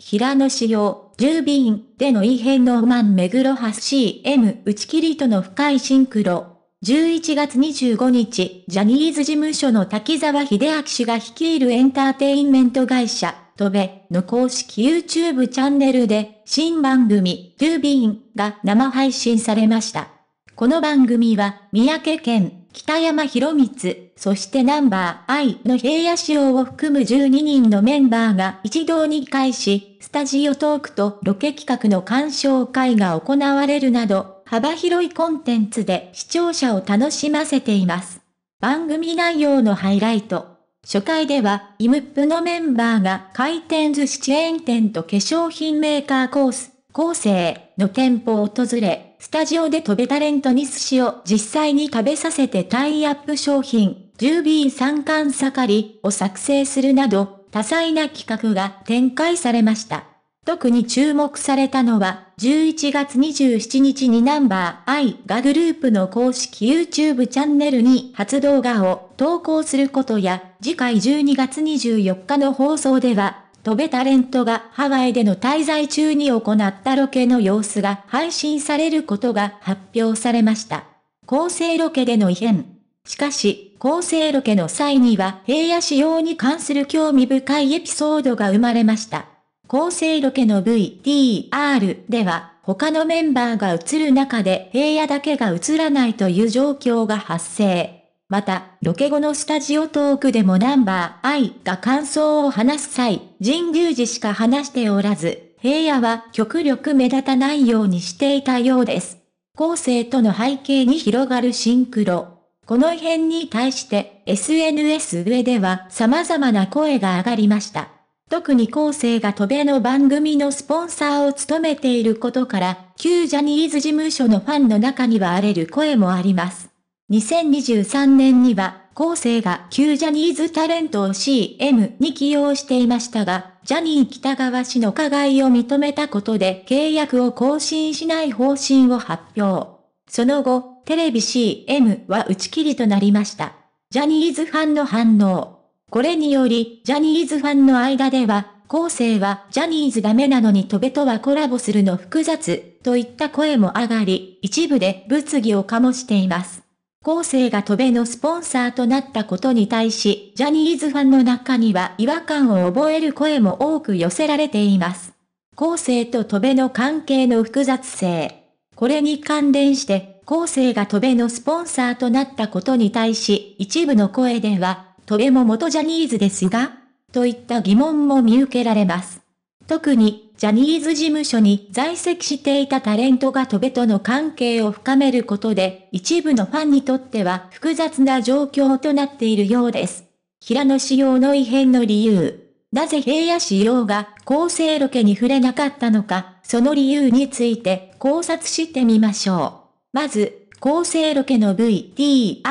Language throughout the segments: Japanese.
平野紫耀、ビー便での異変のマン目黒橋 CM 打ち切りとの深いシンクロ。11月25日、ジャニーズ事務所の滝沢秀明氏が率いるエンターテインメント会社、トベの公式 YouTube チャンネルで、新番組、トュービーンが生配信されました。この番組は、三宅県北山博光、そしてナンバー I の平野紫耀を含む12人のメンバーが一堂に会し、スタジオトークとロケ企画の鑑賞会が行われるなど、幅広いコンテンツで視聴者を楽しませています。番組内容のハイライト。初回では、イムップのメンバーが回転寿司チェーン店と化粧品メーカーコース、構成の店舗を訪れ、スタジオで飛べタレントに寿司を実際に食べさせてタイアップ商品、10B 三冠盛りを作成するなど、多彩な企画が展開されました。特に注目されたのは、11月27日にナンバー I がグループの公式 YouTube チャンネルに初動画を投稿することや、次回12月24日の放送では、戸べタレントがハワイでの滞在中に行ったロケの様子が配信されることが発表されました。構成ロケでの異変。しかし、構成ロケの際には平野仕様に関する興味深いエピソードが生まれました。構成ロケの VTR では、他のメンバーが映る中で平野だけが映らないという状況が発生。また、ロケ後のスタジオトークでもナンバー I が感想を話す際、神宮寺しか話しておらず、平野は極力目立たないようにしていたようです。後世との背景に広がるシンクロ。この異変に対して、SNS 上では様々な声が上がりました。特に後世が戸米の番組のスポンサーを務めていることから、旧ジャニーズ事務所のファンの中には荒れる声もあります。2023年には、後世が旧ジャニーズタレントを CM に起用していましたが、ジャニー北川氏の加害を認めたことで契約を更新しない方針を発表。その後、テレビ CM は打ち切りとなりました。ジャニーズファンの反応。これにより、ジャニーズファンの間では、後世はジャニーズダメなのにとべとはコラボするの複雑といった声も上がり、一部で物議を醸しています。後世が戸辺のスポンサーとなったことに対し、ジャニーズファンの中には違和感を覚える声も多く寄せられています。後世と戸辺の関係の複雑性。これに関連して、後世が戸辺のスポンサーとなったことに対し、一部の声では、飛べも元ジャニーズですが、といった疑問も見受けられます。特に、ジャニーズ事務所に在籍していたタレントがトベとの関係を深めることで、一部のファンにとっては複雑な状況となっているようです。平野仕様の異変の理由。なぜ平野仕様が構成ロケに触れなかったのか、その理由について考察してみましょう。まず、厚生ロケの VTR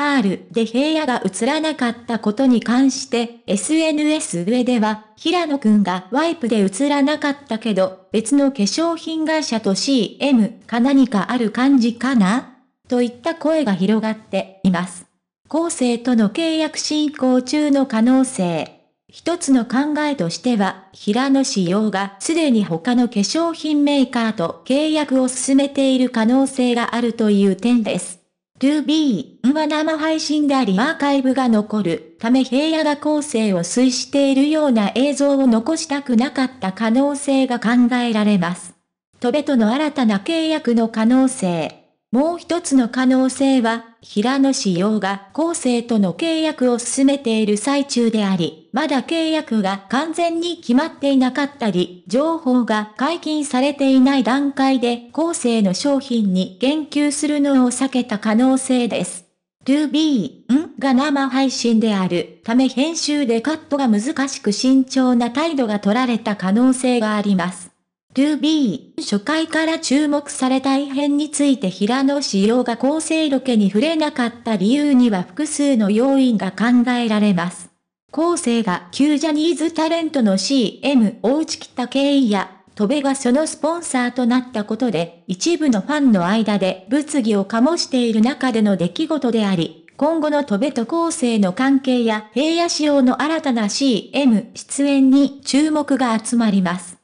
で平野が映らなかったことに関して SNS 上では平野くんがワイプで映らなかったけど別の化粧品会社と CM か何かある感じかなといった声が広がっています。後世との契約進行中の可能性。一つの考えとしては、平野紫耀がすでに他の化粧品メーカーと契約を進めている可能性があるという点です。To b は生配信でありアーカイブが残るため平野が構成を推しているような映像を残したくなかった可能性が考えられます。戸部との新たな契約の可能性。もう一つの可能性は、平野志陽が後世との契約を進めている最中であり、まだ契約が完全に決まっていなかったり、情報が解禁されていない段階で後世の商品に言及するのを避けた可能性です。To b んが生配信であるため編集でカットが難しく慎重な態度が取られた可能性があります。2B 初回から注目された異変について平野紫耀が構成ロケに触れなかった理由には複数の要因が考えられます。構成が旧ジャニーズタレントの CM を打ち切った経緯や、戸部がそのスポンサーとなったことで、一部のファンの間で物議を醸している中での出来事であり、今後の戸部と構成の関係や平野仕様の新たな CM 出演に注目が集まります。